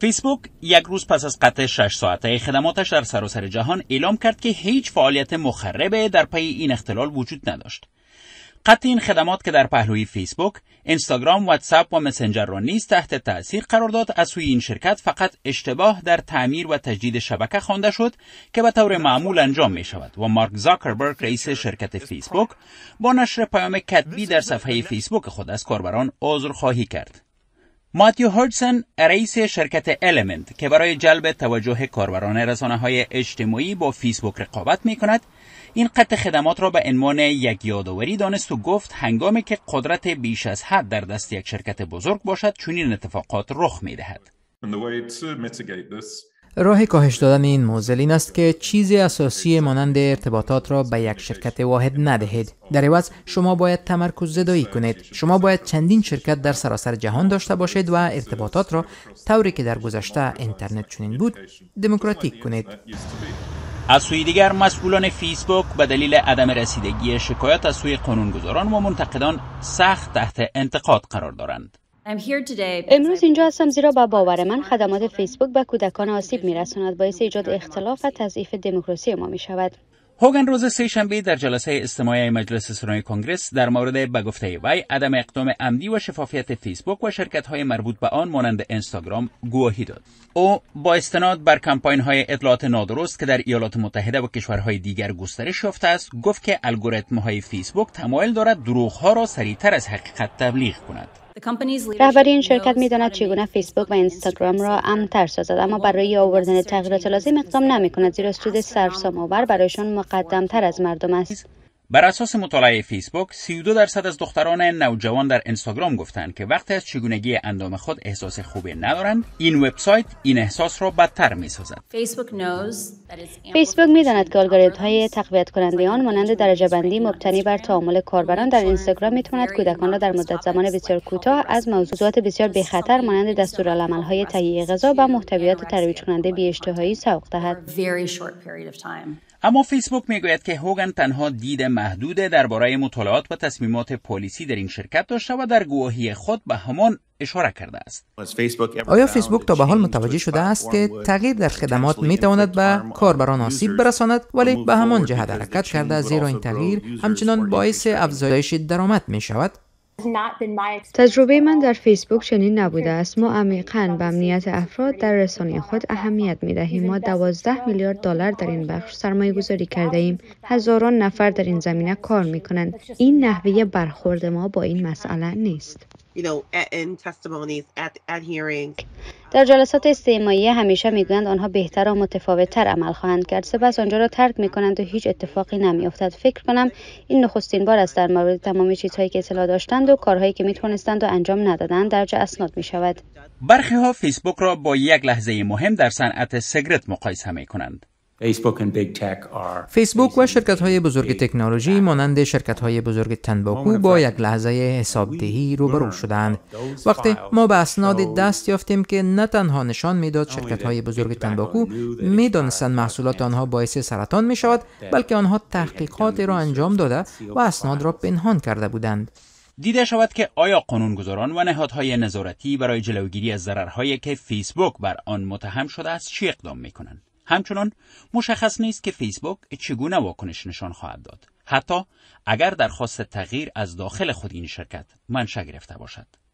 فیسبوک یک روز پس از قطع 6 ساعته خدماتش در سراسر جهان اعلام کرد که هیچ فعالیت مخربه در پی این اختلال وجود نداشت. قطع این خدمات که در پهلوی فیسبوک، اینستاگرام، واتساپ و مسنجر را نیز تحت تأثیر قرار داد از سوی این شرکت فقط اشتباه در تعمیر و تجدید شبکه خوانده شد که به طور معمول انجام می شود و مارک زاکربرگ رئیس شرکت فیسبوک با نشر پیام کتبی در صفحه فیسبوک خود از کاربران عذرخواهی کرد. ماتیو هرتسن رئیس شرکت المنت که برای جلب توجه کاربران رسانه های اجتماعی با فیسبوک رقابت می کند این قطع خدمات را به عنوان یک یادآوری دانست و گفت هنگامی که قدرت بیش از حد در دست یک شرکت بزرگ باشد چنین اتفاقات رخ می دهد. راه کاهش دادن این موزل این است که چیز اساسی مانند ارتباطات را به یک شرکت واحد ندهید در عوض شما باید تمرکز زدایی کنید شما باید چندین شرکت در سراسر جهان داشته باشید و ارتباطات را طوری که در گذشته اینترنت چنین بود دموکراتیک کنید از سوی دیگر مسئولان فیسبوک به دلیل عدم رسیدگی شکایت از سوی قانونگذاران و منتقدان سخت تحت انتقاد قرار دارند امروز اینجا هستم زیرا با باور من خدمات فیسبوک به کودکان آسیب میرساند باعث ایجاد اختلاف و تضعیف دموکراسی ما می شود هوگن روز سهشنبه در جلسه استماعی مجلس سنای کنگرس در مورد به گفته وی عدم اقدام عمدی و شفافیت فیسبوک و شرکت های مربوط به آن مانند اینستاگرام گواهی داد او با استناد بر کمپاین های اطلاعات نادرست که در ایالات متحده و کشورهای دیگر گسترش یافته است گفت که الگوریتم های فیسبوک تمایل دارد دروغ را سریعتر از حقیقت تبلیغ کند رهبری این شرکت میداند چگونه فیسبوک و اینستاگرام را امنتر سازد اما برای آوردن تغییرات لازم اقدام نمی زیرا سود سرسام آور برایشان مقدمتر از مردم است بر اساس مطالعه فیسبوک 32 درصد از دختران نوجوان در اینستاگرام گفتند که وقتی از چگونگی اندام خود احساس خوبی ندارند این وبسایت این احساس را بدتر می سازد فیسبوک می که الگوریتم های تقویت کننده آن مانند درجه بندی مبتنی بر تعامل کاربران در اینستاگرام می کودکان را در مدت زمان بسیار کوتاه از موضوعات بسیار بخطر مانند دستورالعمل های تهیه غذا و محتویات ترویج کننده بی سوق دهد اما فیسبوک میگوید که هوگن تنها دید محدود درباره مطالعات و تصمیمات پلیسی در این شرکت داشته و در گواهی خود به همان اشاره کرده است آیا فیسبوک تا به حال متوجه شده است که تغییر در خدمات می تواند به کاربران آسیب برساند ولی به همان جهت حرکت کرده زیرا این تغییر همچنان باعث افزایش درآمد می شود تجربه من در فیسبوک چنین نبوده است ما عمیقا به امنیت افراد در رسانه خود اهمیت می دهیم ما دوازده میلیارد دلار در این بخش سرمایه گذاری کرده ایم هزاران نفر در این زمینه کار می کنند این نحوه برخورد ما با این مسئله نیست در جلسات استعمایی همیشه میگویند آنها بهتر و متفاوتتر عمل خواهند کرد سپس آنجا را ترک کنند و هیچ اتفاقی نمیافتد فکر کنم این نخستین بار است در مورد تمام چیزهایی که اطلاع داشتند و کارهایی که میتوانستند و انجام ندادند درجه اسناد شود برخی ها فیسبوک را با یک لحظه مهم در صنعت سگرت مقایسه کنند فیسبوک و شرکت های بزرگ تکنولوژی مانند شرکت های بزرگ تنباکو با یک لحظه حسابدهی روبرو شدند. وقتی ما به اسناد دست یافتیم که نه تنها نشان میداد شرکت های بزرگ تنباکو میدانستند محصولات آنها باعث سرطان می شود بلکه آنها تحقیقات را انجام داده و اسناد را پنهان کرده بودند. دیده شود که آیا قانونگذاران و نهادهای نظارتی برای جلوگیری از ضررهایی که فیسبوک بر آن متهم شده است چی اقدام می کنند؟ همچنان مشخص نیست که فیسبوک چگونه واکنش نشان خواهد داد حتی اگر درخواست تغییر از داخل خود این شرکت منشأ گرفته باشد